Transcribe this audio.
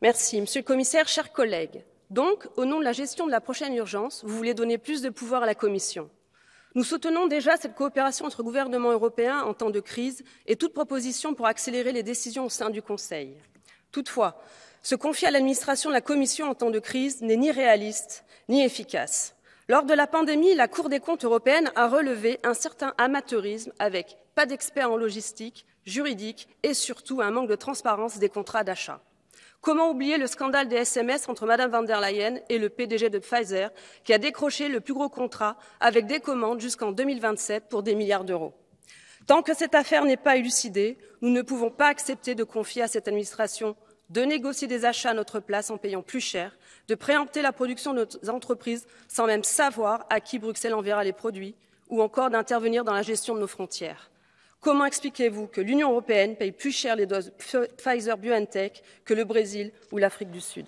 Merci. Monsieur le Commissaire, chers collègues, donc, au nom de la gestion de la prochaine urgence, vous voulez donner plus de pouvoir à la Commission. Nous soutenons déjà cette coopération entre gouvernements européens en temps de crise et toute proposition pour accélérer les décisions au sein du Conseil. Toutefois, se confier à l'administration de la Commission en temps de crise n'est ni réaliste ni efficace. Lors de la pandémie, la Cour des comptes européenne a relevé un certain amateurisme avec pas d'experts en logistique, juridique et surtout un manque de transparence des contrats d'achat. Comment oublier le scandale des SMS entre Madame van der Leyen et le PDG de Pfizer, qui a décroché le plus gros contrat avec des commandes jusqu'en 2027 pour des milliards d'euros Tant que cette affaire n'est pas élucidée, nous ne pouvons pas accepter de confier à cette administration de négocier des achats à notre place en payant plus cher, de préempter la production de nos entreprises sans même savoir à qui Bruxelles enverra les produits, ou encore d'intervenir dans la gestion de nos frontières. Comment expliquez-vous que l'Union européenne paye plus cher les doses Pfizer-BioNTech que le Brésil ou l'Afrique du Sud